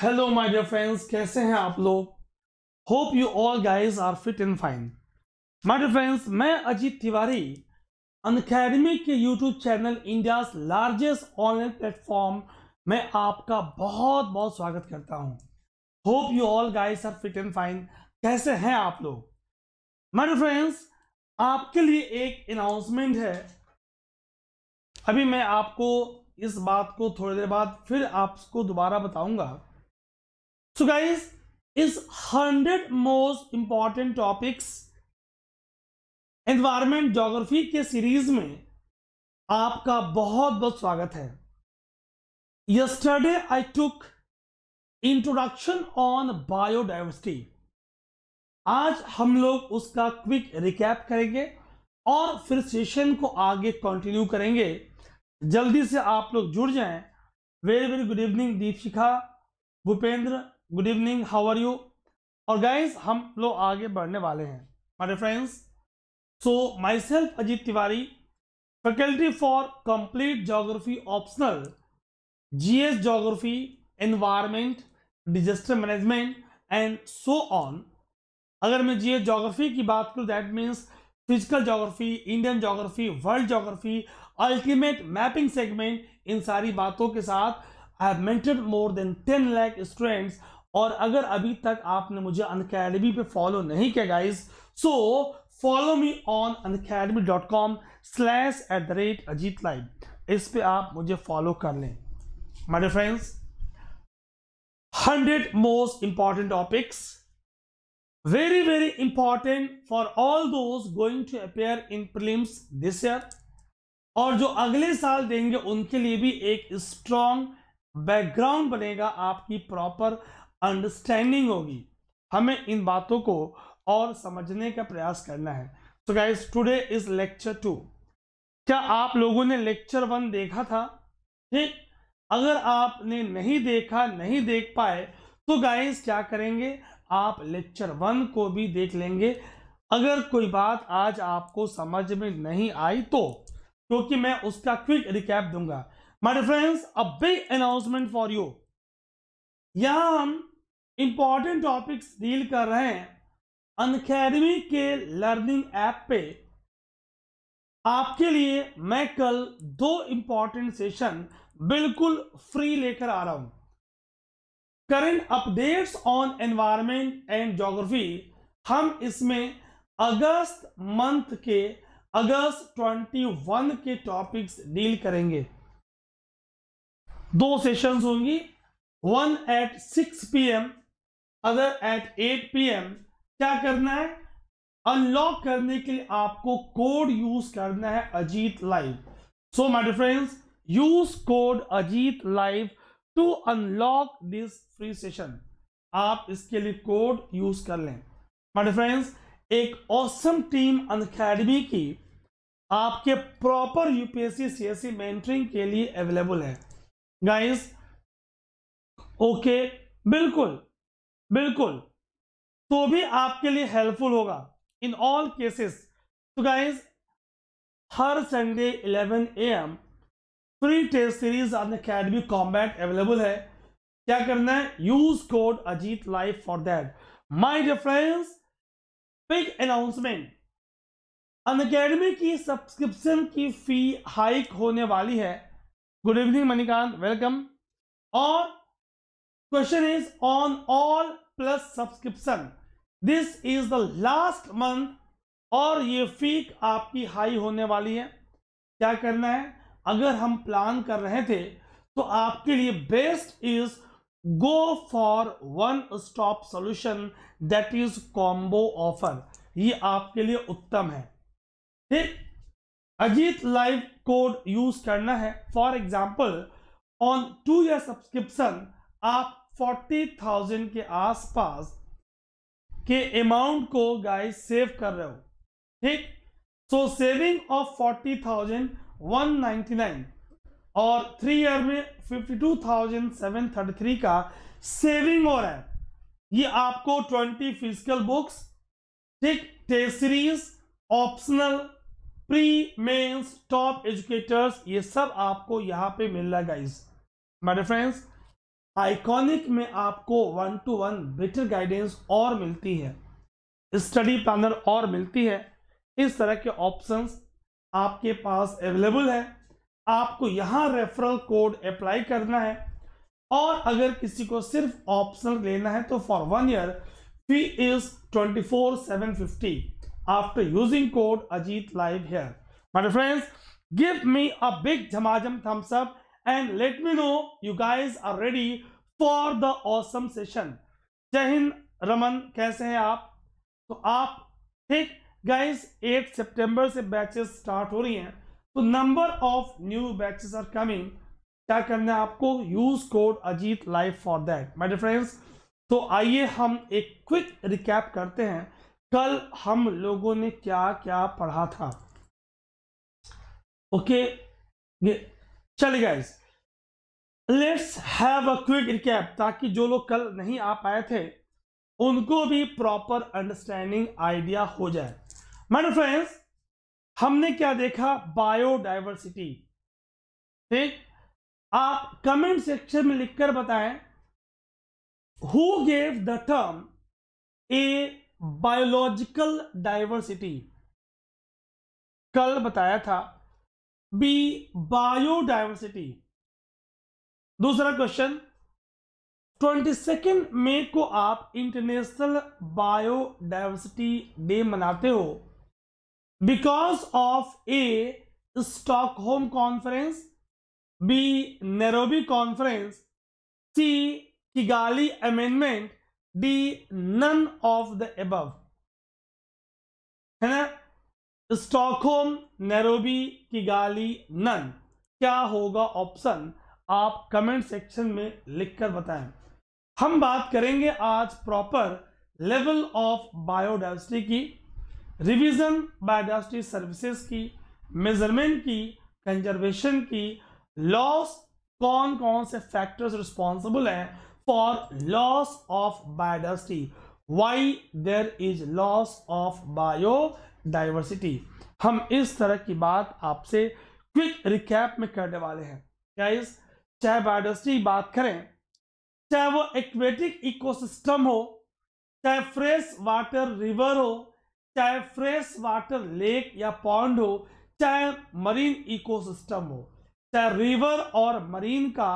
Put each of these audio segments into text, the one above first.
Hello my dear friends कैसे हैं आप लोग hope you all guys are fit and fine my dear friends मैं अजीत तिवारी अनकेडमी के YouTube channel India largest online platform में आपका बहुत बहुत स्वागत करता हूं hope you all guys are fit and fine कैसे हैं आप लोग माय डियर फ्रेंड्स आपके लिए एक अनाउंसमेंट है अभी मैं आपको इस बात को थोड़ी देर बाद फिर आपको दोबारा बताऊंगा so guys is 100 most important topics environment geography के सीरीज में आपका बहुत बहुत स्वागत है yesterday I took introduction on biodiversity आज हम लोग उसका क्विक रिकैप करेंगे और फिर सेशन को आगे कंटिन्यू करेंगे जल्दी से आप लोग जुड़ जाएं very very good evening Deepshikha Bhupendra good evening how are you और गाइस हम लोग आगे बढ़ने वाले हैं हमारे friends so myself Ajeet Tiwari faculty for complete geography optional GS geography environment disaster management and so on अगर मैं जीएस जोग्राफी की बात करूँ that means physical geography Indian geography world geography ultimate mapping segment इन सारी बातों के साथ I have mentored more than ten lakh students और अगर अभी तक आपने मुझे अनकेडमी पे फॉलो नहीं किया guys so follow me on Unacademy dot com slash at the rate Ajeet live इस पर आप मुझे फॉलो कर लें my friends hundred most important topics very very important for all those going to appear in prelims this year और जो अगले साल देंगे उनके लिए भी एक स्ट्रॉन्ग बैकग्राउंड बनेगा आपकी प्रॉपर अंडरस्टैंडिंग होगी हमें इन बातों को और समझने का प्रयास करना है so guys today is lecture two क्या आप लोगों ने लेक्चर वन देखा था ठीक अगर आपने नहीं देखा नहीं देख पाए तो गाइस क्या करेंगे आप लेक्चर वन को भी देख लेंगे अगर कोई बात आज आपको समझ में नहीं आई तो क्योंकि मैं उसका क्विक रिकैप दूंगा my friends a big announcement for you यहां हम इंपॉर्टेंट टॉपिक्स डील कर रहे हैं अनकेडमी के लर्निंग ऐप पे आपके लिए मैं कल दो इंपॉर्टेंट सेशन बिल्कुल फ्री लेकर आ रहा हूं current updates on environment and geography हम इसमें अगस्त मंथ के अगस्त 21 के टॉपिक्स डील करेंगे दो सेशंस होंगी one at six PM other at eight PM क्या करना है अनलॉक करने के लिए आपको कोड यूज करना है Ajeet live so my friends use code Ajeet live to unlock this free session आप इसके लिए कोड यूज कर लें माय फ्रेंड्स एक ऑसम टीम अनकेडमी की आपके प्रॉपर यूपीएससी सीएससी मेंटरिंग के लिए अवेलेबल है गाइस ओके बिल्कुल बिल्कुल तो भी आपके लिए हेल्पफुल होगा इन ऑल केसेस तो गाइज हर Sunday 11 A M free test series on academy combat available है क्या करना है use code Ajeet live for that my dear friends big announcement Unacademy की सब्सक्रिप्शन की फी हाइक होने वाली है गुड इवनिंग मणिकांत वेलकम और Question is on all plus subscription. This is the last month और ये फीक आपकी हाई होने वाली है क्या करना है अगर हम प्लान कर रहे थे तो आपके लिए best is go for one stop solution that is combo offer ये आपके लिए उत्तम है ठीक अजीत लाइव कोड यूज करना है for example on two year subscription आप 40,000 के आसपास के अमाउंट को गाइस सेव कर रहे हो ठीक so saving of forty thousand one nine और थ्री ईयर में fifty two thousand seven thirty three का सेविंग हो रहा है ये आपको ट्वेंटी फिजिकल बुक्स ठीक test series optional pre mains top educators ये सब आपको यहां पे मिल रहा है गाइस माय फ्रेंड्स आइकॉनिक में आपको one to one better guidance और मिलती है स्टडी प्लानर और मिलती है इस तरह के ऑप्शंस आपके पास अवेलेबल है आपको यहाँ रेफरल कोड अप्लाई करना है और अगर किसी को सिर्फ ऑप्शन लेना है तो for one year fee is twenty four seven fifty after using code Ajeet live here my friends give me a big झमाझम thumbs up and let me know you guys are ready for the awesome session Jai Hind Raman कैसे हैं आप तो आप ठीक guys 8 सितंबर से batches start हो रही हैं तो number of new batches are coming क्या करना है आपको use code Ajeet live for that my dear friends तो आइए हम एक क्विक रिकैप करते हैं कल हम लोगों ने क्या क्या पढ़ा था ओके okay, चलिए guys let's have a quick recap ताकि जो लोग कल नहीं आ पाए थे उनको भी प्रॉपर अंडरस्टैंडिंग आइडिया हो जाए मैडम फ्रेंड्स हमने क्या देखा बायोडाइवर्सिटी ठीक आप कमेंट सेक्शन में लिखकर बताएं who gave the term A biological diversity कल बताया था बी बायोडाइवर्सिटी दूसरा क्वेश्चन ट्वेंटी सेकेंड मे को आप इंटरनेशनल बायोडाइवर्सिटी डे मनाते हो because of A Stockholm conference B Nairobi conference C Kigali amendment D none of the above Stockholm Nairobi गाली none क्या होगा ऑप्शन आप कमेंट सेक्शन में लिखकर बताएं हम बात करेंगे आज प्रॉपर लेवल ऑफ बायोडाइवर्सिटी की रिवीजन बायोडाइवर्सिटी सर्विसेज की मेजरमेंट की कंजर्वेशन की लॉस कौन कौन से फैक्टर्स रिस्पॉन्सिबल हैं for loss of biodiversity why there is loss of biodiversity हम इस तरह की बात आपसे क्विक रिकैप में करने वाले हैं गाइस चाहे बायोडाइवर्सिटी बात करें चाहे वो एक्वेटिक इकोसिस्टम हो चाहे फ्रेश वाटर रिवर हो चाहे फ्रेश वाटर लेक या पॉन्ड हो चाहे मरीन इकोसिस्टम हो चाहे रिवर और मरीन का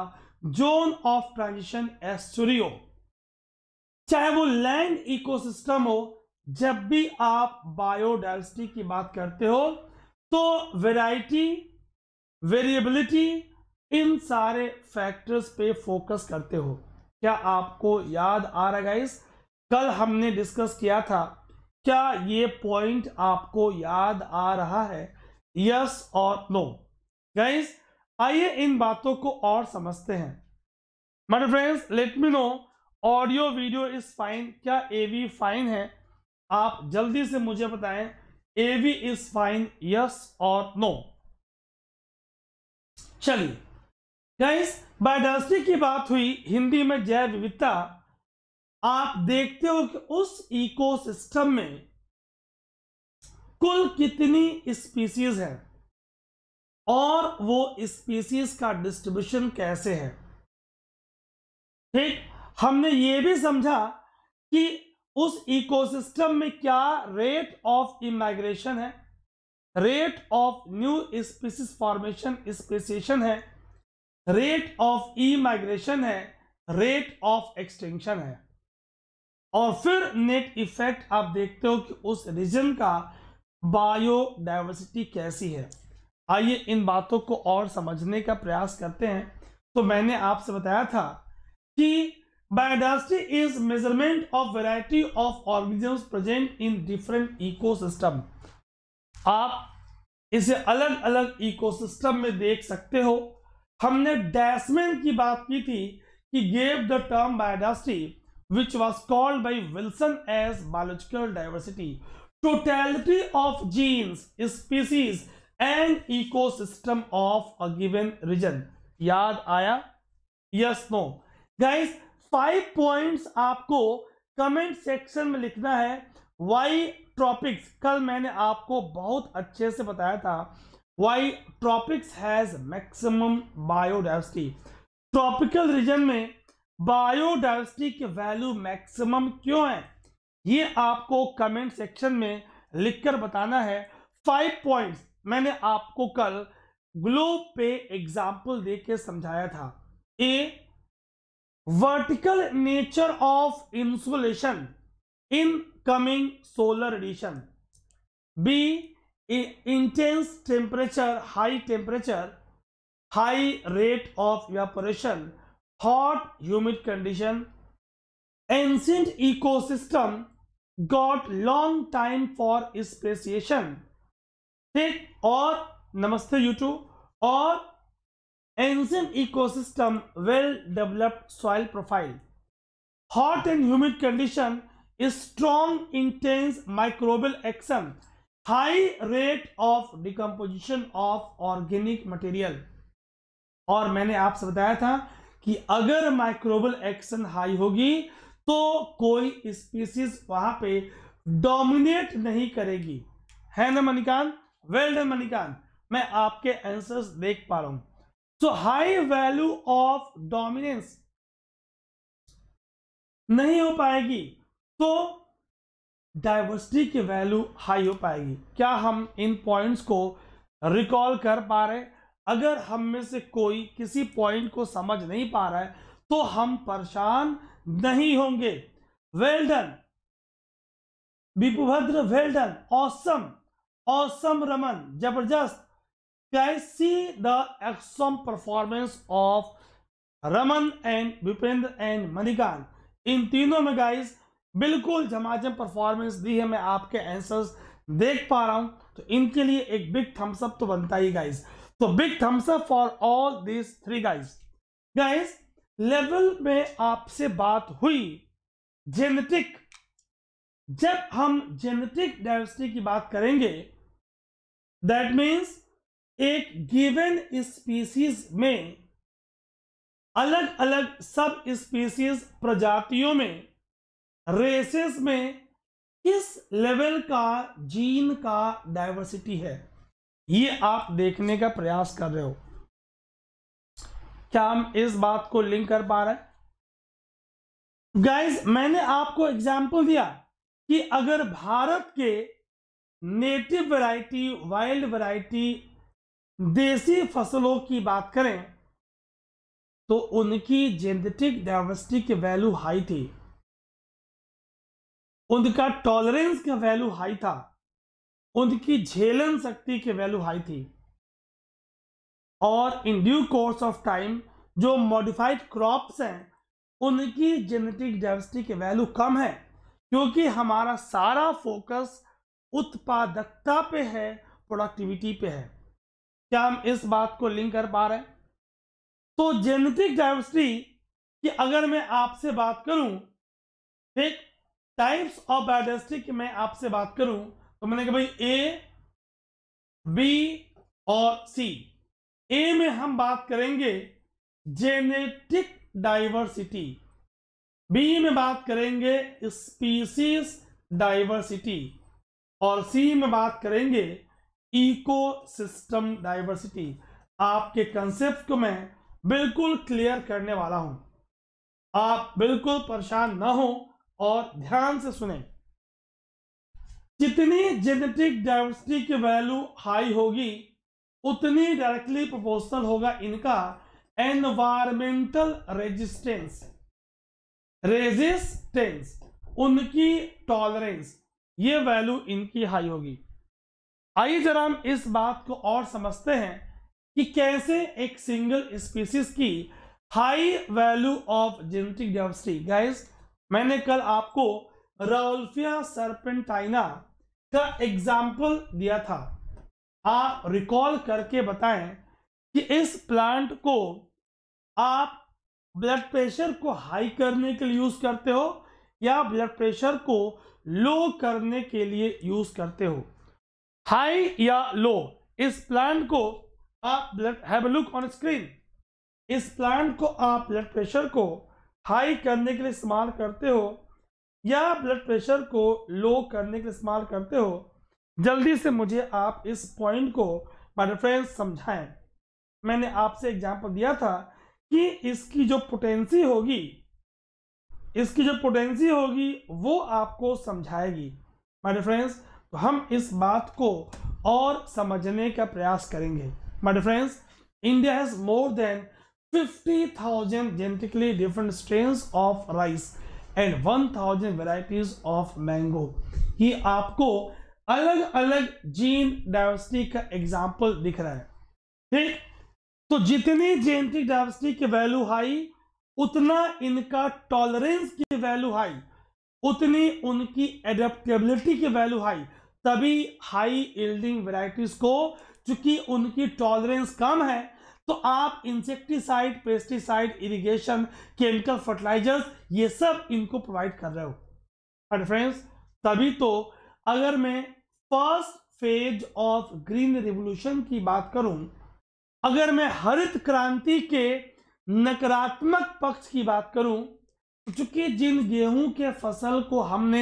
जोन ऑफ ट्रांजिशन एस्टूरियो चाहे वो लैंड इकोसिस्टम हो जब भी आप बायोडाइवर्सिटी की बात करते हो तो वेराइटी वेरिएबिलिटी इन सारे फैक्टर्स पे फोकस करते हो क्या आपको याद आ रहा गाइस कल हमने डिस्कस किया था क्या ये पॉइंट आपको याद आ रहा है यस और नो गाइस आइए इन बातों को और समझते हैं madam friends let me know audio video is fine क्या एवी फाइन है आप जल्दी से मुझे बताएं एवी इज फाइन यस और नो चलिए गाइस बायोडाइवर्सिटी की बात हुई हिंदी में जैव विविधता आप देखते हो कि उस इकोसिस्टम में कुल कितनी स्पीसीज है और वो स्पीसीज का डिस्ट्रीब्यूशन कैसे है ठीक हमने ये भी समझा कि उस इकोसिस्टम में क्या रेट ऑफ इमाइग्रेशन है rate of new species formation speciation है रेट ऑफ ई माइग्रेशन है रेट ऑफ एक्सटेंशन है और फिर नेट इफेक्ट आप देखते हो कि उस रीजन का बायोडाइवर्सिटी कैसी है आइए इन बातों को और समझने का प्रयास करते हैं तो मैंने आपसे बताया था कि Biodiversity is measurement of variety of organisms present in different ecosystem. आप इसे अलग अलग इकोसिस्टम में देख सकते हो हमने डैसमैन की बात की थी कि gave the term biodiversity which was called by Wilson as biological diversity. Totality of genes, species and ecosystem of a given region. याद आया? Yes, no. Guys, five points आपको कमेंट सेक्शन में लिखना है वाई ट्रॉपिक्स कल मैंने आपको बहुत अच्छे से बताया था why tropics has maximum biodiversity tropical region में बायोडाइवर्सिटी के वैल्यू मैक्सिमम क्यों है ये आपको कमेंट सेक्शन में लिखकर बताना है फाइव पॉइंट्स मैंने आपको कल ग्लोब पे एग्जाम्पल देके समझाया था ए vertical nature of insulation in coming solar radiation b intense temperature high temperature high rate of evaporation hot humid condition ancient ecosystem got long time for speciation ठीक और Namaste YouTube or ancient ecosystem well developed soil profile hot and humid condition is strong intense microbial action high rate of decomposition of organic material और मैंने आपसे बताया था कि अगर microbial action high होगी तो कोई स्पीसीज वहां पे डोमिनेट नहीं करेगी है ना मणिकांत वेल डन मणिकांत मैं आपके आंसर्स देख पा रहा हूं so high value of dominance नहीं हो पाएगी तो डाइवर्सिटी की वैल्यू हाई हो पाएगी क्या हम इन पॉइंट्स को रिकॉल कर पा रहे अगर हम में से कोई किसी पॉइंट को समझ नहीं पा रहा है तो हम परेशान नहीं होंगे well done Vipubhadra well done awesome awesome Raman जबरदस्त see the awesome performance of Raman and Vipendra and Manikant इन तीनों में गाइस बिल्कुल झमाझम परफॉर्मेंस दी है मैं आपके आंसर्स देख पा रहा हूं तो इनके लिए एक बिग थम्स अप तो बनता ही गाइस तो big thumbs up for all this three guys guys level में आपसे बात हुई जेनेटिक जब हम जेनेटिक डायवर्सिटी की बात करेंगे दैट मीन्स एक गिवन स्पीसीज में अलग अलग सब स्पीसीज प्रजातियों में रेसेस में किस लेवल का जीन का डाइवर्सिटी है ये आप देखने का प्रयास कर रहे हो क्या हम इस बात को लिंक कर पा रहे गाइस गाइज मैंने आपको एग्जाम्पल दिया कि अगर भारत के नेटिव वैरायटी वाइल्ड वैरायटी देसी फसलों की बात करें तो उनकी जेनेटिक डाइवर्सिटी की वैल्यू हाई थी उनका टॉलरेंस का वैल्यू हाई था उनकी झेलन शक्ति की वैल्यू हाई थी और in due course of time जो मॉडिफाइड क्रॉप्स हैं उनकी जेनेटिक डाइवर्सिटी की वैल्यू कम है क्योंकि हमारा सारा फोकस उत्पादकता पे है प्रोडक्टिविटी पे है क्या हम इस बात को लिंक कर पा रहे हैं तो जेनेटिक डाइवर्सिटी की अगर मैं आपसे बात करूं ठीक टाइप्स ऑफ बायोडाइवर्सिटी की मैं आपसे बात करूं तो मैंने कहा भाई ए बी और सी ए में हम बात करेंगे जेनेटिक डाइवर्सिटी बी में बात करेंगे स्पीसीज डाइवर्सिटी और सी में बात करेंगे इको सिस्टम डाइवर्सिटी आपके कंसेप्ट को मैं बिल्कुल क्लियर करने वाला हूं आप बिल्कुल परेशान ना हो और ध्यान से सुने जितनी जेनेटिक डाइवर्सिटी की वैल्यू हाई होगी उतनी डायरेक्टली प्रोपोर्शनल होगा इनका एनवायरमेंटल रेजिस्टेंस रेजिस्टेंस उनकी टॉलरेंस ये वैल्यू इनकी हाई होगी आइए जरा हम इस बात को और समझते हैं कि कैसे एक सिंगल स्पीसीज की high value of genetic diversity guys मैंने कल आपको रोल्फिया सर्पेंटाइना का एग्जाम्पल दिया था आप रिकॉल करके बताएं कि इस प्लांट को आप ब्लड प्रेशर को हाई करने के लिए यूज करते हो या ब्लड प्रेशर को लो करने के लिए यूज करते हो हाई या लो इस प्लांट को आप blood have look on screen इस प्लांट को आप ब्लड प्रेशर को हाई करने के लिए इस्तेमाल करते हो या ब्लड प्रेशर को लो करने के लिए इस्तेमाल करते हो जल्दी से मुझे आप इस पॉइंट को माय समझाएं मैंने आपसे एग्जांपल दिया था कि इसकी जो पोटेंसी होगी इसकी जो पोटेंसी होगी वो आपको समझाएगी माय रेफरेंस तो हम इस बात को और समझने का प्रयास करेंगे my friends India has more than 50,000 genetically different strains of rice and 1,000 varieties of mango ये आपको अलग अलग जीन डाइवर्सिटी का एग्जाम्पल दिख रहा है ठीक तो जितनी जेनेटिक डाइवर्सिटी की वैल्यू हाई उतना इनका टॉलरेंस की वैल्यू हाई उतनी उनकी एडेप्टेबिलिटी की वैल्यू हाई तभी हाई इल्डिंग वेराइटीज को चूंकि उनकी टॉलरेंस कम है तो आप insecticide pesticide irrigation chemical fertilisers ये सब इनको प्रोवाइड कर रहे हो बट फ्रेंड्स तभी तो अगर मैं first phase of green revolution की बात करूं अगर मैं हरित क्रांति के नकारात्मक पक्ष की बात करूं चूंकि जिन गेहूं के फसल को हमने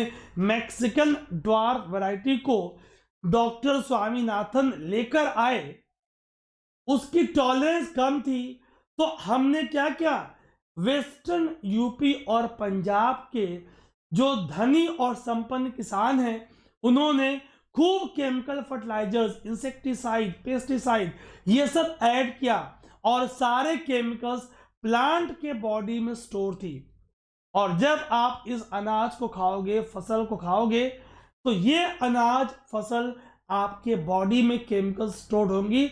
मैक्सिकन ड्वार वैरायटी को डॉक्टर स्वामीनाथन लेकर आए उसकी टॉलरेंस कम थी तो हमने क्या क्या वेस्टर्न यूपी और पंजाब के जो धनी और संपन्न किसान हैं उन्होंने खूब केमिकल फर्टिलाइजर्स इंसेक्टिसाइड पेस्टिसाइड ये सब ऐड किया और सारे केमिकल्स प्लांट के बॉडी में स्टोर थी और जब आप इस अनाज को खाओगे फसल को खाओगे तो ये अनाज फसल आपके बॉडी में केमिकल स्टोर होंगी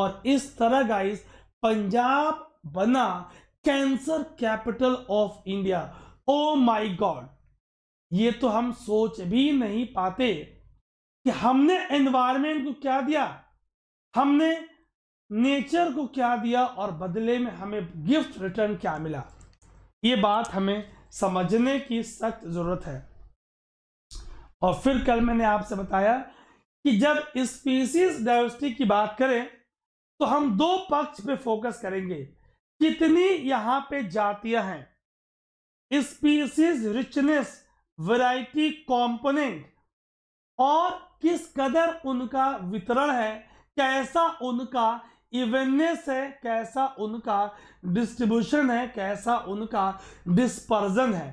और इस तरह गाइस पंजाब बना cancer capital of India oh my god ये तो हम सोच भी नहीं पाते कि हमने एनवायरमेंट को क्या दिया हमने नेचर को क्या दिया और बदले में हमें गिफ्ट रिटर्न क्या मिला ये बात हमें समझने की सख्त ज़रूरत है और फिर कल मैंने आपसे बताया कि जब स्पीसीज डाइवर्सिटी की बात करें तो हम दो पक्ष पे फोकस करेंगे कितनी यहां पे जातियां हैं स्पीसीज रिचनेस वैरायटी कंपोनेंट और किस कदर उनका वितरण है कैसा उनका इवेननेस है कैसा उनका डिस्ट्रीब्यूशन है कैसा उनका डिस्पर्जन है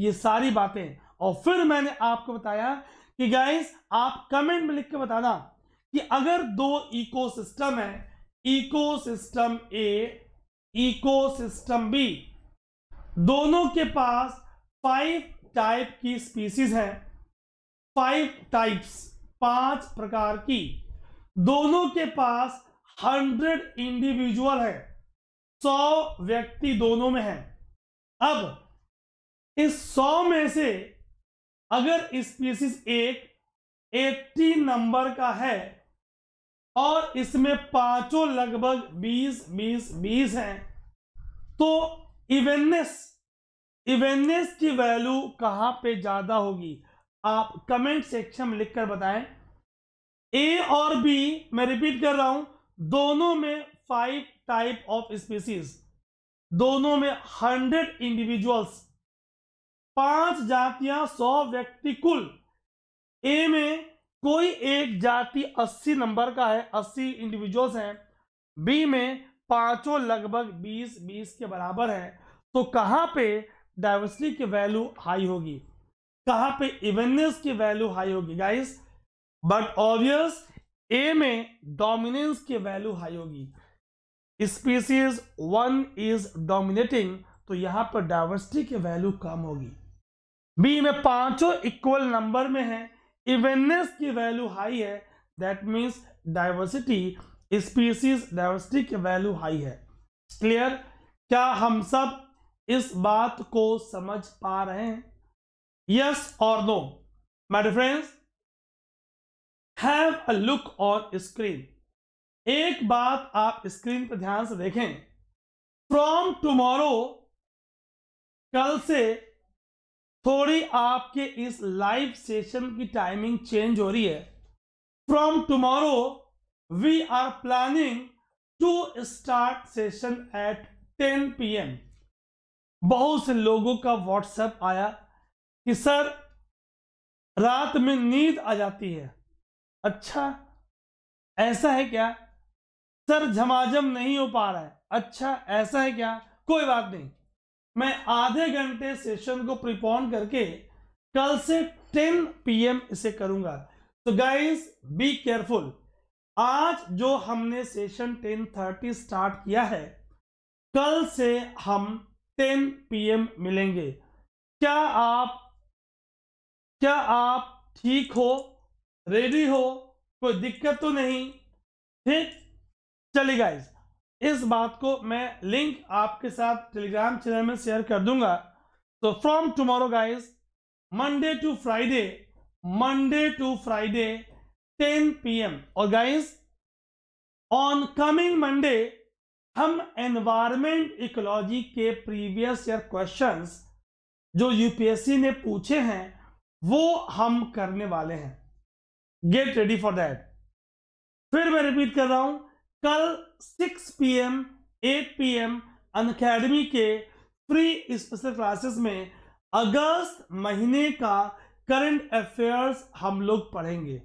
ये सारी बातें और फिर मैंने आपको बताया कि गाइस आप कमेंट में लिख के बताना कि अगर दो इकोसिस्टम है इकोसिस्टम ए इकोसिस्टम बी दोनों के पास फाइव टाइप की स्पीसीज है फाइव टाइप्स पांच प्रकार की दोनों के पास हंड्रेड इंडिविजुअल है सौ व्यक्ति दोनों में है अब इस सौ में से अगर स्पीसीज एक एट्टी नंबर का है और इसमें पांचों लगभग बीस बीस बीस हैं तो इवेननेस इवेननेस की वैल्यू कहां पे ज्यादा होगी आप कमेंट सेक्शन में लिखकर बताएं ए और बी मैं रिपीट कर रहा हूं दोनों में फाइव टाइप ऑफ स्पीसीज दोनों में हंड्रेड इंडिविजुअल्स पांच जातियां सौ व्यक्ति कुल ए में कोई एक जाति अस्सी नंबर का है अस्सी इंडिविजुअल्स हैं बी में पांचों लगभग बीस बीस के बराबर है तो कहां पे डाइवर्सिटी की वैल्यू हाई होगी कहां पे इवननेस की वैल्यू हाई होगी गाइस बट ऑब्वियस ए में डोमिनेंस की वैल्यू हाई होगी स्पीसीज वन इज डोमिनेटिंग तो यहां पर डाइवर्सिटी की वैल्यू कम होगी बी में पांचों इक्वल नंबर में है इवेननेस की वैल्यू हाई है that means diversity species diversity की वैल्यू हाई है क्लियर क्या हम सब इस बात को समझ पा रहे हैं यस और no my friends have a look on screen एक बात आप स्क्रीन पर ध्यान से देखें फ्रॉम टुमारो कल से थोड़ी आपके इस लाइव सेशन की टाइमिंग चेंज हो रही है from tomorrow we are planning to start session at 10 AM बहुत से लोगों का व्हाट्सएप आया कि सर रात में नींद आ जाती है अच्छा ऐसा है क्या सर झमाझम नहीं हो पा रहा है अच्छा ऐसा है क्या कोई बात नहीं मैं आधे घंटे सेशन को प्रिपोन करके कल से 10 पीएम इसे करूंगा तो गाइस बी केयरफुल आज जो हमने सेशन 10:30 स्टार्ट किया है कल से हम 10 पीएम मिलेंगे क्या आप क्या आप ठीक हो रेडी हो कोई दिक्कत तो नहीं ठीक चलिए गाइज इस बात को मैं लिंक आपके साथ टेलीग्राम चैनल में शेयर कर दूंगा तो from tomorrow guys Monday to Friday Monday to Friday 10 PM और गाइज ऑन कमिंग मंडे हम एनवायरमेंट इकोलॉजी के प्रीवियस ईयर क्वेश्चंस जो यूपीएससी ने पूछे हैं वो हम करने वाले हैं गेट रेडी फॉर दैट फिर मैं रिपीट कर रहा हूं कल 6 पीएम 8 पीएम अनकेडमी के फ्री स्पेशल क्लासेस में अगस्त महीने का करंट अफेयर्स हम लोग पढ़ेंगे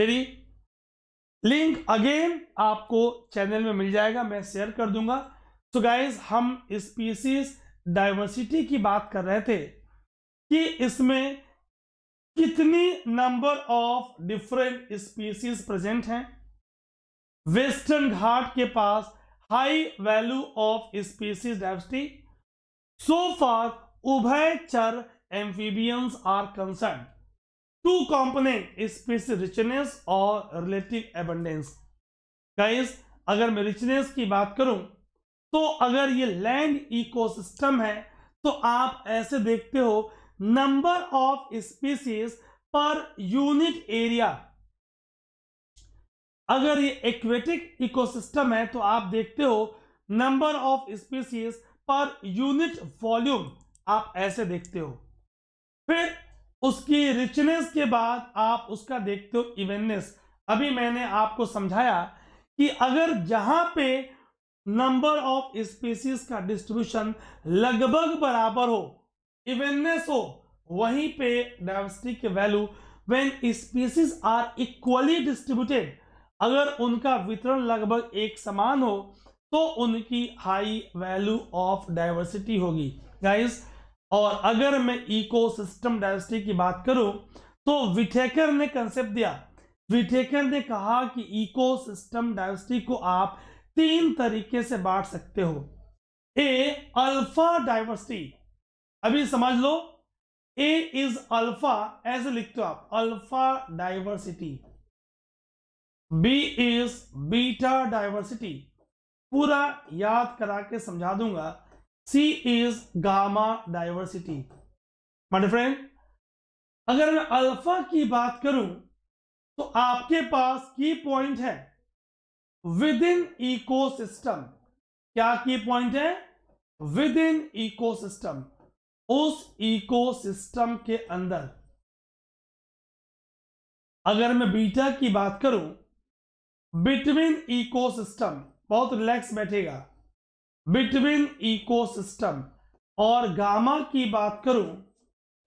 रेडी लिंक अगेन आपको चैनल में मिल जाएगा मैं शेयर कर दूंगा सो so गाइज हम स्पीसीज डाइवर्सिटी की बात कर रहे थे कि इसमें कितनी number of different species present हैं वेस्टर्न घाट के पास high value of species diversity so far उभयचर amphibians are concern to component species richness और रिलेटिव एबंडेंस गाइस अगर मैं रिचनेस की बात करूं तो अगर ये लैंड इकोसिस्टम है तो आप ऐसे देखते हो number of species per unit area अगर ये एक्वेटिक इकोसिस्टम है तो आप देखते हो number of species per unit volume आप ऐसे देखते हो फिर उसकी रिचनेस के बाद आप उसका देखते हो इवेननेस अभी मैंने आपको समझाया कि अगर जहां पे नंबर ऑफ स्पीसीज का डिस्ट्रीब्यूशन लगभग बराबर हो इवेन सो वहीं पे डायवर्सिटी के value when species are equally distributed अगर उनका वितरण लगभग एक समान हो तो उनकी high value of diversity guys गाइस और अगर मैं इकोसिस्टम डाइवर्सिटी की बात करूं तो विठेकर ने कंसेप्ट दिया विठेकर ने कहा कि इकोसिस्टम डायवर्सिटी को आप तीन तरीके से बांट सकते हो ए अल्फा डाइवर्सिटी अभी समझ लो ए इज अल्फा ऐसे लिखते हो आप alpha diversity B is beta diversity पूरा याद करा के समझा दूंगा C is gamma diversity my friend अगर मैं अल्फा की बात करूं तो आपके पास की पॉइंट है विद इन इकोसिस्टम क्या की पॉइंट है विद इन इकोसिस्टम उस इकोसिस्टम के अंदर अगर मैं बीटा की बात करूं बिटवीन इकोसिस्टम बहुत रिलैक्स बैठेगा बिटवीन इकोसिस्टम और गामा की बात करूं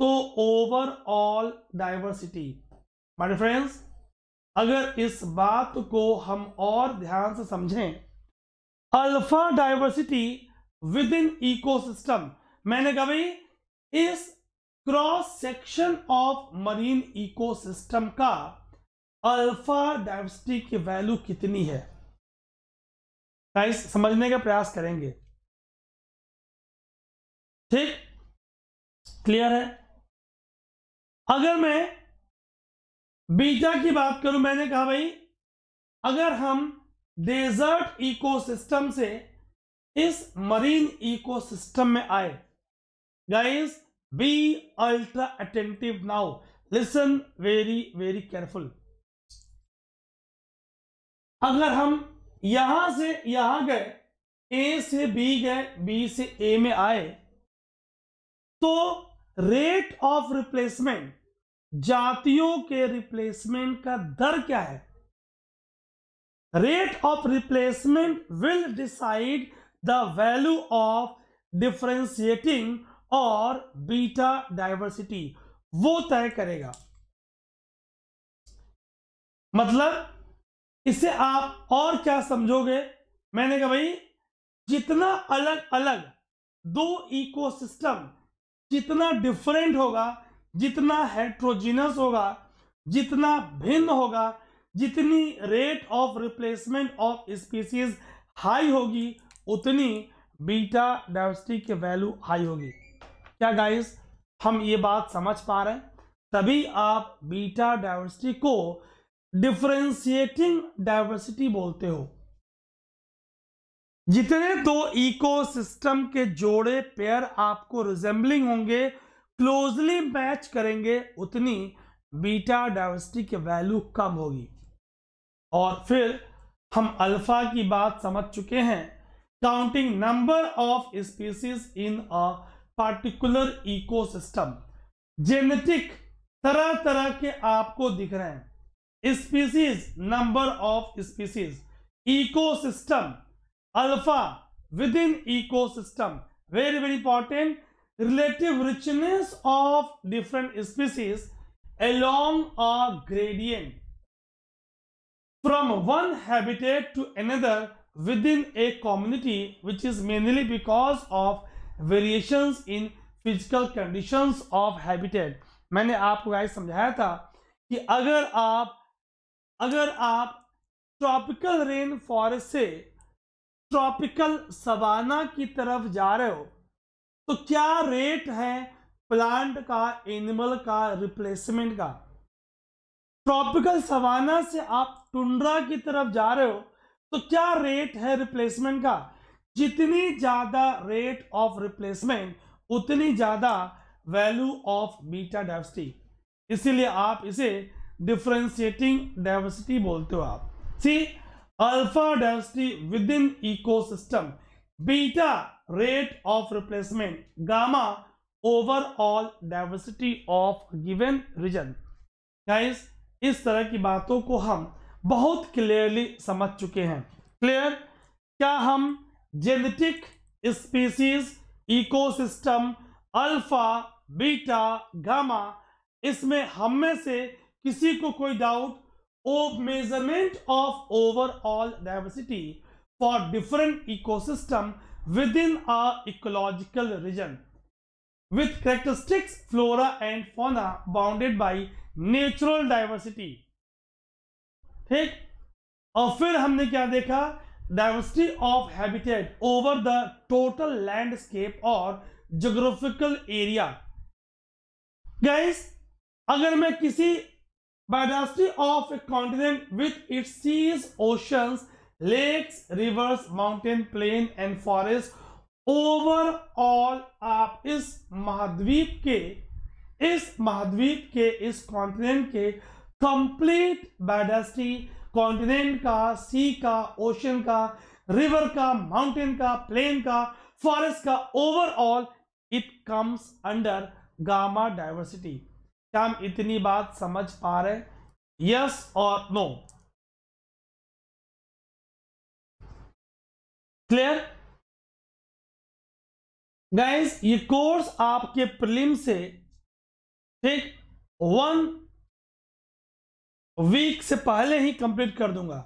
तो ओवरऑल डाइवर्सिटी माय फ्रेंड्स अगर इस बात को हम और ध्यान से समझें alpha diversity within ecosystem मैंने कभी इस cross section of marine ecosystem का अल्फा डाइवर्सिटी की वैल्यू कितनी है समझने का प्रयास करेंगे ठीक क्लियर है अगर मैं बीटा की बात करूं मैंने कहा भाई अगर हम डेजर्ट इकोसिस्टम से इस मरीन इकोसिस्टम में आए guys be ultra attentive now listen very very careful अगर हम यहां से यहां गए ए से बी गए बी से ए में आए तो रेट ऑफ रिप्लेसमेंट जातियों के रिप्लेसमेंट का दर क्या है rate of replacement will decide the value of differentiating और बीटा डाइवर्सिटी वो तय करेगा मतलब इसे आप और क्या समझोगे मैंने कहा भाई जितना अलग अलग दो इकोसिस्टम जितना डिफरेंट होगा जितना हेट्रोजिनस होगा जितना भिन्न होगा जितनी rate of replacement of species high होगी उतनी बीटा डाइवर्सिटी की वैल्यू हाई होगी क्या गाइस हम ये बात समझ पा रहे हैं तभी आप बीटा डाइवर्सिटी को डिफ्रेंशिएटिंग डाइवर्सिटी बोलते हो जितने दो इकोसिस्टम के जोड़े पेयर आपको रिजेंबलिंग होंगे क्लोजली मैच करेंगे उतनी बीटा डाइवर्सिटी की वैल्यू कम होगी और फिर हम अल्फा की बात समझ चुके हैं counting number of species in a particular ecosystem genetic तरह तरह के आपको दिख रहे हैं species number of species ecosystem alpha within eco very very important relative richness of different species along a gradient from one habitat to another within a community which is mainly because of variations in physical conditions of habitat मैंने आपको guys समझाया था कि अगर आप अगर आप tropical rain forest से ट्रॉपिकल सवाना की तरफ जा रहे हो तो क्या रेट है प्लांट का एनिमल का रिप्लेसमेंट का ट्रॉपिकल सवाना से आप टुंड्रा की तरफ जा रहे हो तो क्या रेट है रिप्लेसमेंट का जितनी ज्यादा रेट ऑफ रिप्लेसमेंट उतनी ज्यादा वैल्यू ऑफ बीटा डाइवर्सिटी इसीलिए आप इसे डिफ्रेंशिएटिंग डाइवर्सिटी बोलते हो आप C alpha diversity within system beta rate of replacement gamma overall diversity of given region guys इस तरह की बातों को हम बहुत क्लियरली समझ चुके हैं क्लियर क्या हम genetic species ecosystem alpha beta gamma इसमें हम में से किसी को कोई doubt oh measurement of overall diversity for different ecosystem within a ecological region with characteristics flora and fauna bounded by natural diversity ठीक और फिर हमने क्या देखा diversity of habitat over the total landscape or geographical area guys अगर मैं किसी biodiversity of a continent with its seas oceans lakes rivers mountain plain and forest overall आप इस महाद्वीप के इस महाद्वीप के इस कॉन्टिनेंट के कंप्लीट बायोडास्टी कॉन्टिनेंट का सी का ओशन का रिवर का माउंटेन का प्लेन का फॉरेस्ट का overall it comes under gamma diversity क्या हम इतनी बात समझ पा रहे यस और नो क्लियर गाइस ये कोर्स आपके प्रिलिम से ठीक वन वीक से पहले ही कंप्लीट कर दूंगा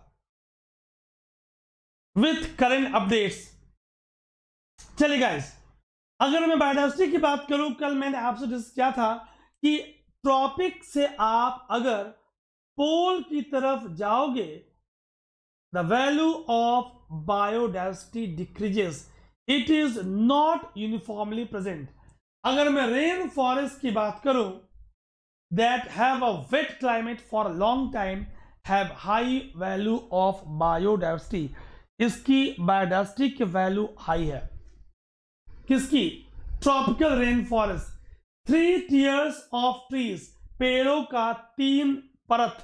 विथ करेंट अपडेट्स चलिए गाइस अगर मैं बायोडाइवर्सिटी की बात करूं कल मैंने आपसे डिस्कस किया था कि ट्रॉपिक से आप अगर पोल की तरफ जाओगे the value of biodiversity decreases it is not uniformly present अगर मैं रेन फॉरेस्ट की बात करूं that have a wet climate for a long time have high value of biodiversity इसकी बायोडाइवर्सिटी की वैल्यू हाई है किसकी tropical rain forest three tiers of trees पेड़ों का तीन परत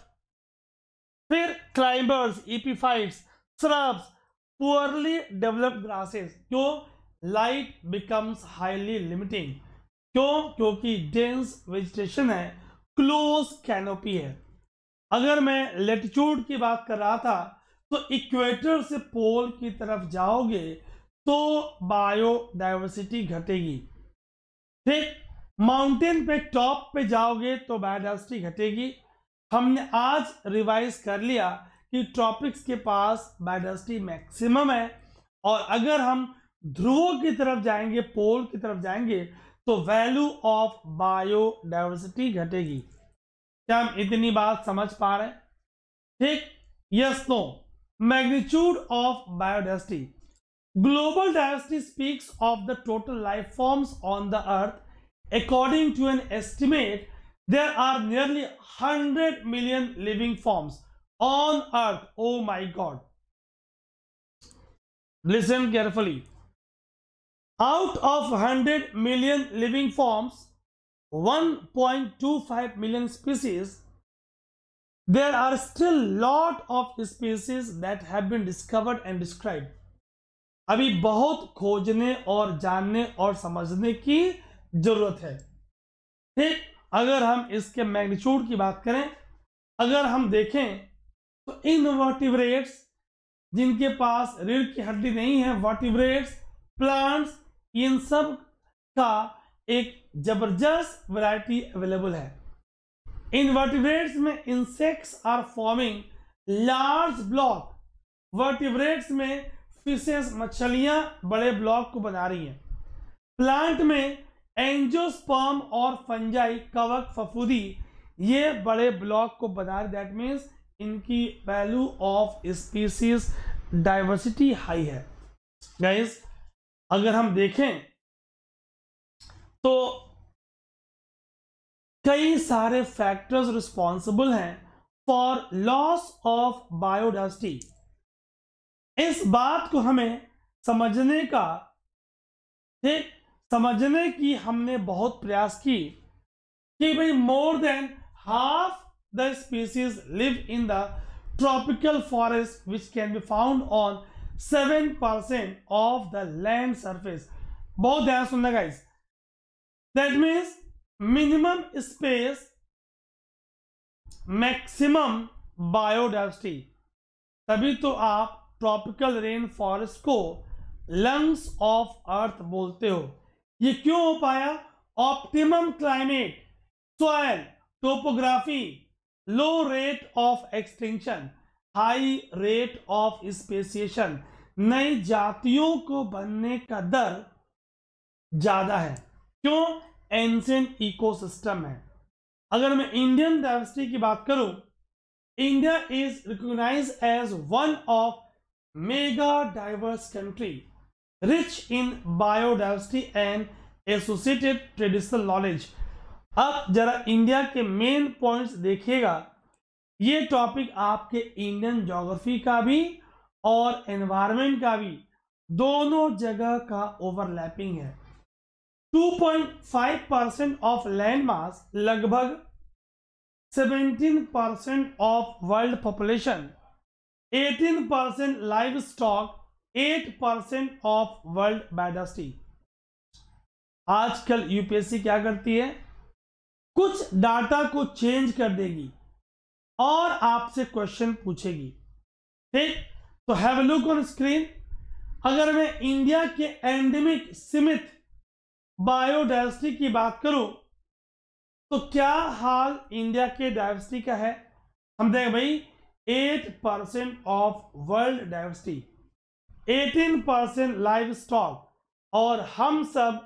फिर climbers epiphytes shrubs poorly developed grasses क्यों लाइट बिकम्स हाईली लिमिटिंग क्यों क्योंकि डेंस वेजिटेशन है क्लोज कैनोपी है अगर मैं लेटिट्यूड की बात कर रहा था तो इक्वेटर से पोल की तरफ जाओगे तो बायोडाइवर्सिटी घटेगी ठीक माउंटेन पे टॉप पे जाओगे तो बायोडाइवर्सिटी घटेगी हमने आज रिवाइज कर लिया कि ट्रॉपिक्स के पास बायोडाइवर्सिटी मैक्सिमम है और अगर हम ध्रुवों की तरफ जाएंगे पोल की तरफ जाएंगे तो वैल्यू ऑफ बायोडाइवर्सिटी घटेगी क्या हम इतनी बात समझ पा रहे ठीक yes no magnitude of biodiversity global diversity speaks of the total life forms on the earth according to an estimate there are nearly hundred million living forms on earth oh my god listen carefully out of 100 million living forms 1.25 million species there are still lot of species that have been discovered and described अभी बहुत खोजने और जानने और समझने की जरूरत है ठीक अगर हम इसके मैग्नीट्यूड की बात करें अगर हम देखें तो इनवर्टिब्रेट्स जिनके पास रीढ़ की हड्डी नहीं है वर्टिब्रेट्स प्लांट्स इन सब का एक जबरदस्त वैरायटी अवेलेबल है इन वर्टिब्रेट्स में insects are forming large block vertebrates में फिशेस मछलियां बड़े ब्लॉक को बना रही हैं प्लांट में एंजोस्पर्म और फंजाई कवक फफूदी ये बड़े ब्लॉक को बना रही दैट मीन्स इनकी value of species diversity high है गाइस अगर हम देखें तो कई सारे फैक्टर्स रिस्पॉन्सिबल हैं फॉर लॉस ऑफ बायोडाइवर्सिटी इस बात को हमें समझने का ठीक समझने की हमने बहुत प्रयास की कि भाई more than half the species live in the tropical forest which can be found on seven percent of the land surface बहुत ध्यान सुनना guys that means minimum space maximum biodiversity तभी तो आप ट्रॉपिकल रेन फॉरेस्ट को lungs of earth बोलते हो ये क्यों हो पाया optimum climate soil topography low rate of extension high rate of speciation नई जातियों को बनने का दर ज्यादा है क्यों एंसेंट इकोसिस्टम है अगर मैं इंडियन डायवर्सिटी की बात करूं India is recognise as one of mega diverse country rich in biodiversity and associated traditional knowledge अब जरा इंडिया के मेन पॉइंट्स देखिएगा ये टॉपिक आपके इंडियन जोग्राफी का भी और एनवायरमेंट का भी दोनों जगह का ओवरलैपिंग है 2.5 परसेंट ऑफ लैंड मास लगभग 17 percent of world population 18 percent livestock 8 percent of world biodiversity आजकल यूपीएससी क्या करती है कुछ डाटा को चेंज कर देगी और आपसे क्वेश्चन पूछेगी ठीक तो हैव लुक ऑन स्क्रीन अगर मैं इंडिया के एंडेमिक सीमित बायोडाइवर्सिटी की बात करूं तो क्या हाल इंडिया के डायवर्सिटी का है हम देखें भाई eight percent of world diversity eighteen percent livestock और हम सब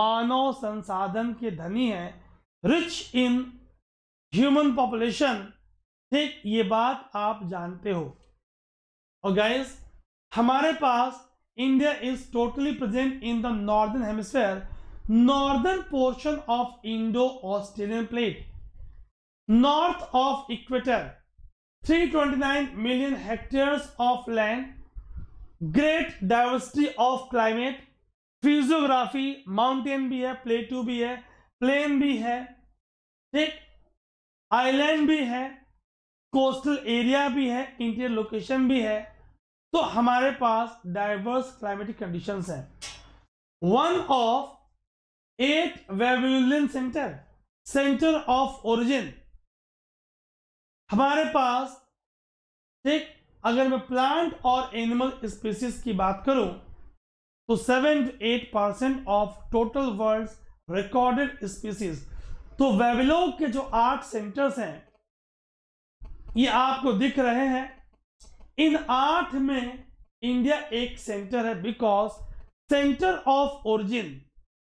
मानव संसाधन के धनी हैं रिच इन ह्यूमन पॉपुलेशन ठीक ये बात आप जानते हो और गाइस हमारे पास India is totally present in the northern hemisphere northern portion of Indo Australian plate north of equator 329 million hectare of land great diversity of climate physiography mountain भी है प्लेटू भी है प्लेन भी है ठीक आइलैंड भी है कोस्टल एरिया भी है इंटीरियर लोकेशन भी है तो हमारे पास डाइवर्स क्लाइमेटिक कंडीशंस हैं वन ऑफ एट वेबुलन सेंटर सेंटर ऑफ ओरिजिन हमारे पास एक अगर मैं प्लांट और एनिमल स्पीसीज की बात करूं तो seven to eight percent of total world recorded species तो वेबिलो के जो आठ सेंटर्स हैं ये आपको दिख रहे हैं इन आठ में इंडिया एक सेंटर है बिकॉज सेंटर ऑफ ओरिजिन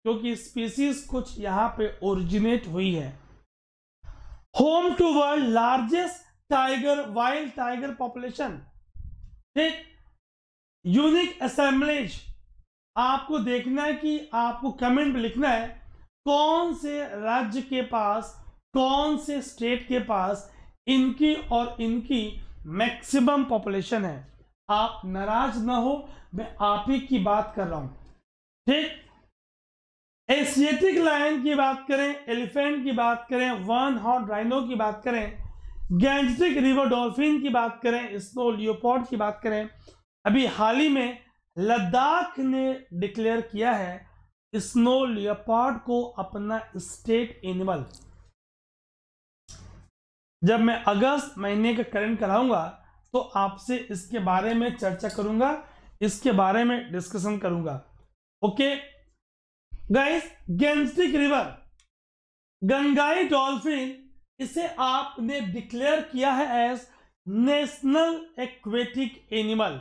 क्योंकि स्पीसीज कुछ यहां पे ओरिजिनेट हुई है home to world largest tiger wild tiger population ठीक यूनिक असेंबलेज आपको देखना है कि आपको कमेंट में लिखना है कौन से राज्य के पास कौन से स्टेट के पास इनकी और इनकी मैक्सिमम पॉपुलेशन है आप नाराज ना हो मैं आप ही की बात कर रहा हूं ठीक एशियटिक लायन की बात करें एलिफेंट की बात करें वन हॉट राइनो की बात करें गैंजिक रिवर डॉल्फिन की बात करें स्नो लियोपोर्ड की बात करें अभी हाल ही में लद्दाख ने डिक्लेयर किया है स्नो लियोपार्ड को अपना स्टेट एनिमल जब मैं अगस्त महीने का करंट कराऊंगा तो आपसे इसके बारे में चर्चा करूंगा इसके बारे में डिस्कशन करूंगा ओके गाइस गेंस्टिक रिवर गंगाई डॉल्फिन इसे आपने डिक्लेयर किया है एज नेशनल एक्वेटिक एनिमल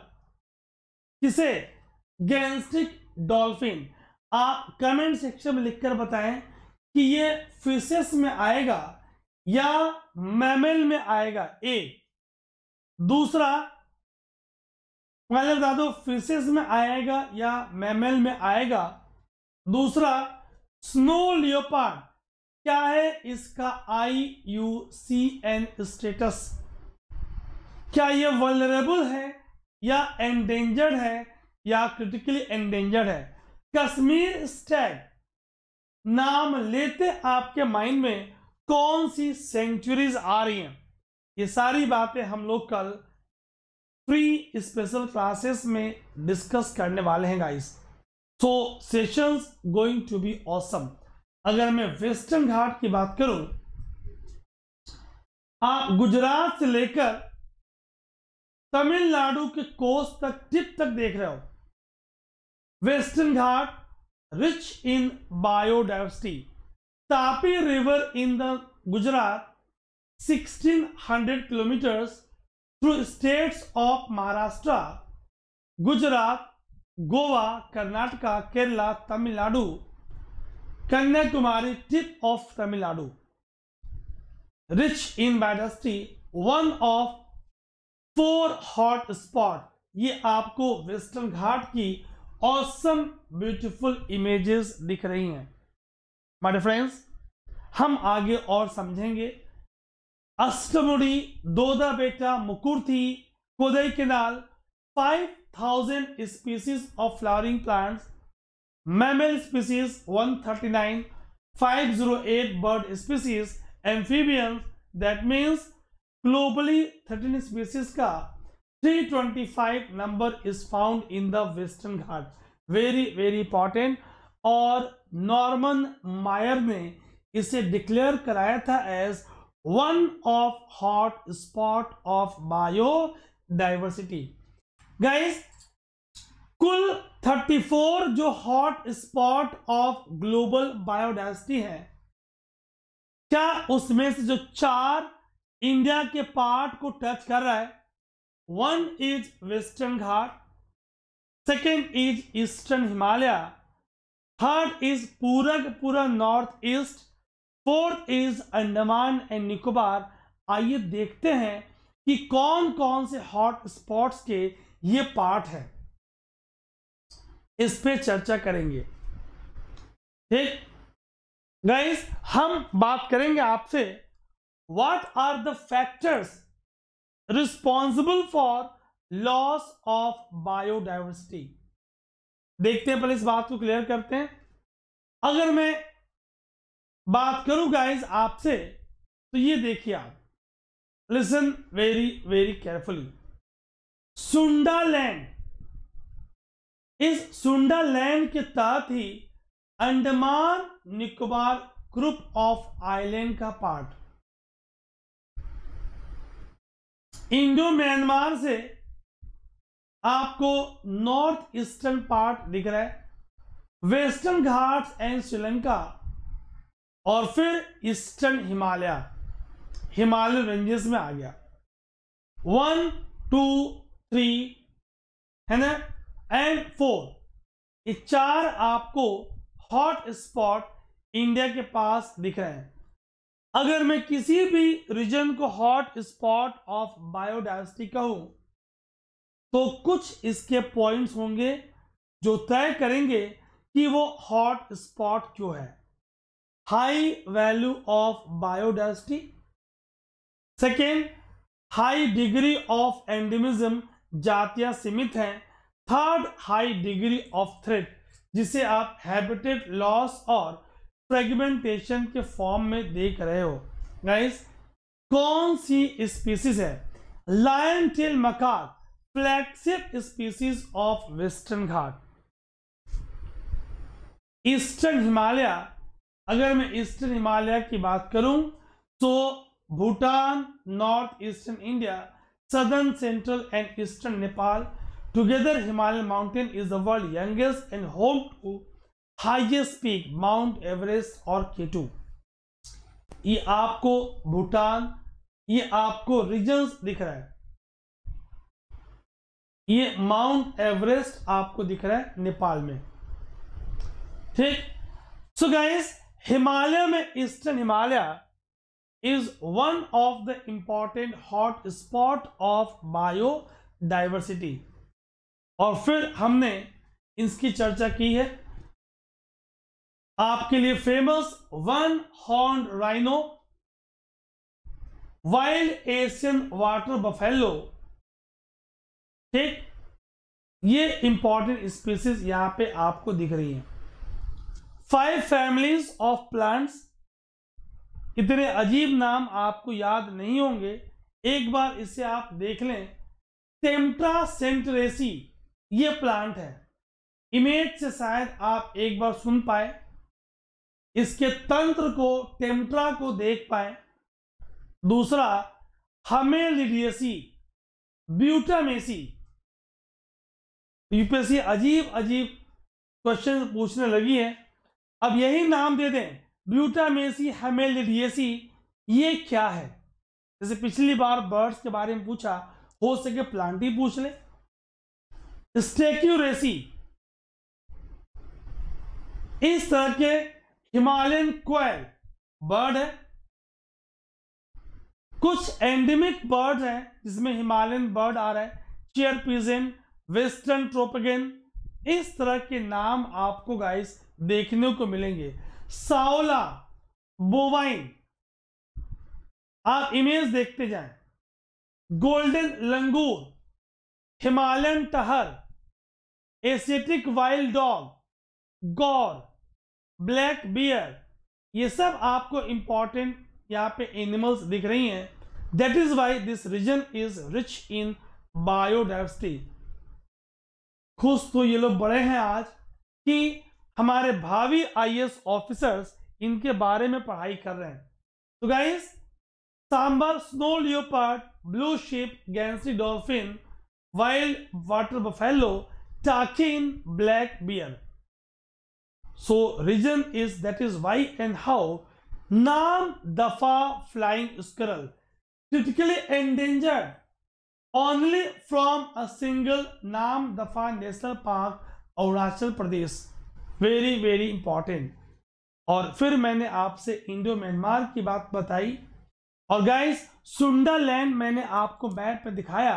किसे गेंस्टिक डॉल्फिन आप कमेंट सेक्शन में लिखकर बताएं कि ये फिशेस में आएगा या मैमेल में आएगा ए दूसरा मैं बता दो फिशेस में आएगा या मैमेल में आएगा दूसरा स्नो लियोपार्ड क्या है इसका I U C N status क्या यह वलरेबल है या एंडेंजर्ड है या क्रिटिकली एंडेंजर्ड है कश्मीर स्टैग नाम लेते आपके माइंड में कौन सी सेंचुरीज आ रही हैं ये सारी बातें हम लोग कल फ्री स्पेशल क्लासेस में डिस्कस करने वाले हैं guys so sessions going to be awesome अगर मैं वेस्टर्न घाट की बात करूं आप गुजरात से लेकर तमिलनाडु के कोस तक टिप तक देख रहे हो Western Ghat rich in biodiversity Tapi River in the Gujarat 1600 kilometers through states of Maharashtra, Gujarat, Goa, Karnataka, Kerala, Tamil Nadu, Kanyakumari, tip of Tamil Nadu. Rich in biodiversity, one of four hotspot ये आपको western घाट की awesome beautiful images दिख रही हैं my friends हम आगे और समझेंगे Ashtamudi Doddabetta Mukurthi Kodaikanal 5000 species of flowering plants mammal species 139 508 bird species amphibians that means globally 13 species का 325 number is found in the Western Ghat very very important और नॉर्मन मायर ने इसे डिक्लेयर कराया था as one of hotspot of biodiversity guys कुल 34 जो hotspot of global biodiversity है क्या उसमें से जो चार इंडिया के पार्ट को टच कर रहा है one is Western Ghat second is Eastern Himalaya third is पूरक पूरा north east fourth is Andaman and Nicobar आइए देखते हैं कि कौन कौन से हॉट स्पॉट्स के ये पार्ट है इस पे चर्चा करेंगे ठीक गाइस हम बात करेंगे आपसे what are the factors responsible for loss of biodiversity देखते हैं पहले इस बात को क्लियर करते हैं अगर मैं बात करूं गाइस आपसे तो ये देखिए आप listen very very carefully Sundaland इस सुंडा लैंड के तहत ही Andaman Nicobar group of island का पार्ट इंडो म्यांमार से आपको नॉर्थ ईस्टर्न पार्ट दिख रहा है वेस्टर्न घाट्स एंड श्रीलंका और फिर ईस्टर्न हिमालय हिमालय रेंजेस में आ गया वन टू थ्री है ना एंड फोर ये चार आपको हॉट स्पॉट इंडिया के पास दिख रहे हैं अगर मैं किसी भी रीजन को हॉट स्पॉट ऑफ बायोडाइवर्सिटी कहूं तो कुछ इसके पॉइंट्स होंगे जो तय करेंगे कि वो हॉट स्पॉट क्यों है high value of biodiversity second high degree of endemism जातियां सीमित हैं third high degree of threat जिसे आप हैबिटेट लॉस और फ्रेगमेंटेशन के फॉर्म में देख रहे हो गाइस कौन सी स्पीसीज है lion tail macaque flagship species of Western Ghat Eastern Himalaya अगर मैं ईस्टर्न हिमालय की बात करूं तो Bhutan north eastern India southern central and eastern Nepal together Himalaya mountain is the world youngest and home to highest peak Mount Everest और केटू ये आपको भूटान ये आपको रीजन दिख रहा है ये माउंट एवरेस्ट आपको दिख रहा है नेपाल में ठीक सो गाइस हिमालय में Eastern Himalaya is one of the important hotspot of biodiversity और फिर हमने इसकी चर्चा की है आपके लिए famous one horn rhino wild Asian water buffalo ठीक ये इंपॉर्टेंट स्पीसीज यहां पे आपको दिख रही है फाइव फैमिलीज ऑफ प्लांट्स इतने अजीब नाम आपको याद नहीं होंगे एक बार इसे आप देख लें टेम्ट्रा सेंट्रेसी ये प्लांट है इमेज से शायद आप एक बार सुन पाए इसके तंत्र को टेम्ट्रा को देख पाए दूसरा हमेलिडियसी ब्यूटामेसी यूपीएससी अजीब अजीब क्वेश्चन पूछने लगी है अब यही नाम दे दें ब्यूटामेसी हेमेलिडियसी ये क्या है जैसे पिछली बार बर्ड्स के बारे में पूछा हो सके प्लांट ही पूछ ले स्टेक्यूरेसी इस तरह के हिमालयन क्वेल बर्ड है कुछ एंडेमिक बर्ड है जिसमें हिमालयन बर्ड आ रहा है चेयर पिजन वेस्टर्न ट्रोपगेन इस तरह के नाम आपको गाइस देखने को मिलेंगे सावला बोवाइन आप इमेज देखते जाएं golden langur Himalayan tahr Asiatic wild dog gaur black bear ये सब आपको इंपॉर्टेंट यहां पे एनिमल्स दिख रही हैं that is why this region is rich in biodiversity खुश तो ये लोग बड़े हैं आज कि हमारे भावी आईएएस ऑफिसर्स इनके बारे में पढ़ाई कर रहे हैं तो guys sambar snow leopard blue sheep गैंसी dolphin wild water buffalo takin black bear so region is that is why and how Namdapha flying squirrel critically endangered only from a single Nam Dafa National Park Arunachal Pradesh very very important और फिर मैंने आपसे Indo Myanmar की बात बताई और guys सुंडा land मैंने आपको मैप पर दिखाया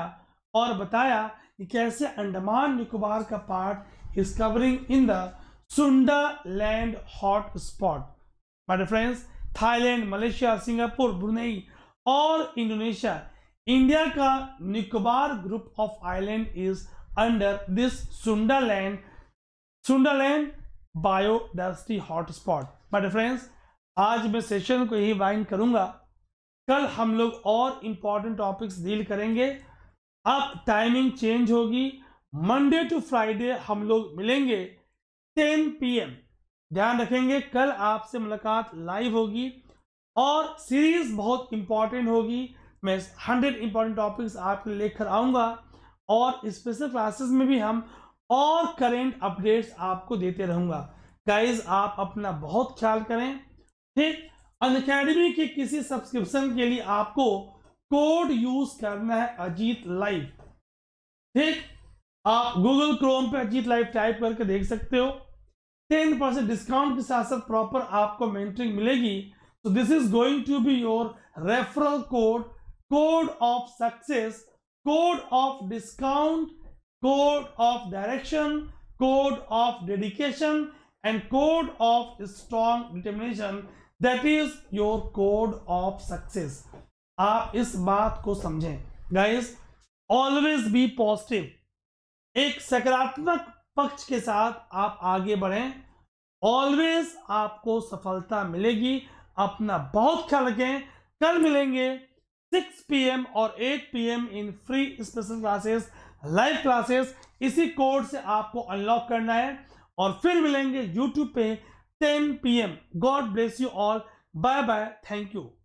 और बताया कि कैसे अंडमान निकोबार का part is covering in the Sundaland hotspot my friends Thailand Malaysia Singapore Brunei और इंडोनेशिया इंडिया का Nicobar group of island is under this Sundaland Sundaland biodiversity hotspot but friends आज मैं सेशन को यही वाइंड करूंगा कल हम लोग और इंपॉर्टेंट टॉपिक्स डील करेंगे अब टाइमिंग चेंज होगी मंडे टू फ्राइडे हम लोग मिलेंगे 10 पीएम ध्यान रखेंगे कल आपसे मुलाकात लाइव होगी और सीरीज बहुत इंपॉर्टेंट होगी मैं हंड्रेड इंपॉर्टेंट टॉपिक्स आपके लेकर आऊंगा और स्पेशल क्लासेस में भी हम और करेंट अपडेट्स आपको देते रहूंगा गाइज आप अपना बहुत ख्याल करें ठीक अनकेडमी के किसी सब्सक्रिप्शन के लिए आपको कोड यूज करना है अजीत लाइव ठीक आप गूगल क्रोम पे अजीत लाइव टाइप करके देख सकते हो टेन परसेंट डिस्काउंट के साथ साथ प्रॉपर आपको मेंटरिंग मिलेगी तो this is going to be your referral code code of success code of discount code of direction code of dedication and code of strong determination that is your code of success आप इस बात को समझें guys always be positive एक सकारात्मक पक्ष के साथ आप आगे बढ़ें ऑलवेज आपको सफलता मिलेगी अपना बहुत ख्याल रखें कल मिलेंगे सिक्स एम और eight AM in free special classes live classes इसी कोड से आपको अनलॉक करना है और फिर मिलेंगे यूट्यूब पे ten AM God bless you all bye bye thank you